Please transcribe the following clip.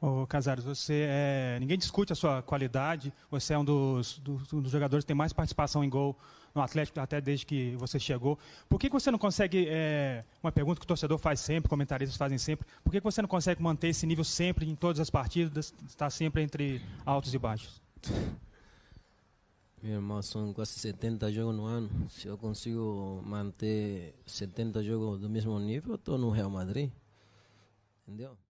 Ô, Casares, você é... ninguém discute a sua qualidade. Você é um dos, dos, dos, jogadores que tem mais participação em gol no Atlético até desde que você chegou. Por que, que você não consegue? É... Uma pergunta que o torcedor faz sempre, comentaristas fazem sempre. Por que, que você não consegue manter esse nível sempre em todas as partidas? Está sempre entre altos e baixos. Meu irmão, são quase 70 jogos no ano. Se eu consigo manter 70 jogos do mesmo nível, estou no Real Madrid. Entendeu?